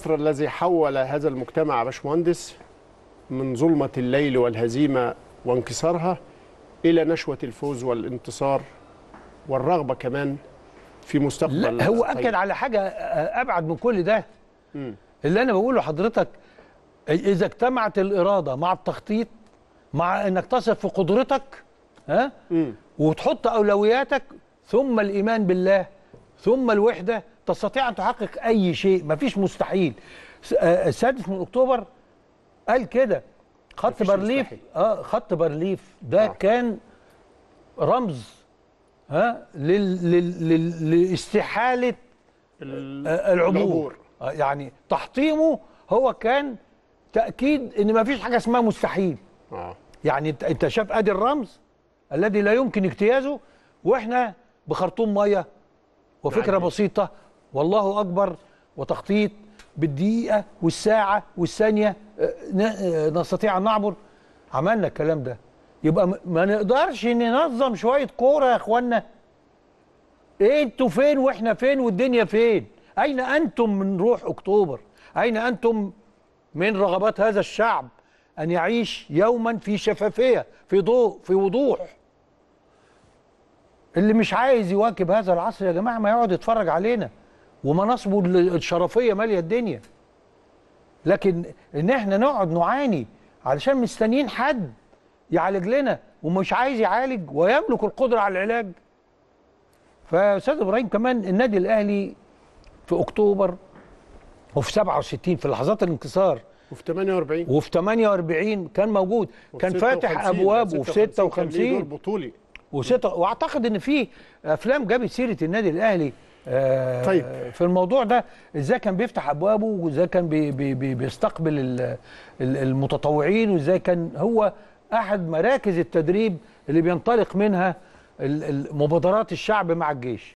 مصر الذي حول هذا المجتمع باشمهندس من ظلمة الليل والهزيمة وانكسارها إلى نشوة الفوز والانتصار والرغبة كمان في مستقبل لا هو أكد طيب. على حاجة أبعد من كل ده م. اللي أنا بقوله حضرتك إذا اجتمعت الإرادة مع التخطيط مع إنك تثق في قدرتك ها م. وتحط أولوياتك ثم الإيمان بالله ثم الوحدة تستطيع ان تحقق اي شيء مفيش مستحيل آه، آه، السادس من اكتوبر قال كده خط بارليف مستحيل. اه خط بارليف ده آه. كان رمز ها آه لاستحاله العبور, العبور. آه يعني تحطيمه هو كان تاكيد ان مفيش حاجه اسمها مستحيل آه. يعني انت شاف ادي الرمز الذي لا يمكن اجتيازه واحنا بخرطوم ميه وفكره يعني بسيطه والله أكبر وتخطيط بالدقيقة والساعة والثانية آه، آه، نستطيع أن نعبر عملنا الكلام ده يبقى ما نقدرش ننظم شوية كورة يا إخوانا انتوا فين واحنا فين والدنيا فين أين أنتم من روح أكتوبر أين أنتم من رغبات هذا الشعب أن يعيش يوما في شفافية في ضوء في وضوح اللي مش عايز يواكب هذا العصر يا جماعة ما يقعد يتفرج علينا ومناصبه الشرفيه ماليه الدنيا لكن ان احنا نقعد نعاني علشان مستنيين حد يعالج لنا ومش عايز يعالج ويملك القدره على العلاج فاستاذ ابراهيم كمان النادي الاهلي في اكتوبر وفي 67 في لحظات الانكسار وفي 48 وفي 48 كان موجود كان فاتح ابواب وفي 56 بطولي واعتقد ان في افلام جابت سيره النادي الاهلي آه، طيب في الموضوع ده ازاي كان بيفتح ابوابه وازاي كان بي بي بي بيستقبل المتطوعين وازاي كان هو احد مراكز التدريب اللي بينطلق منها مبادرات الشعب مع الجيش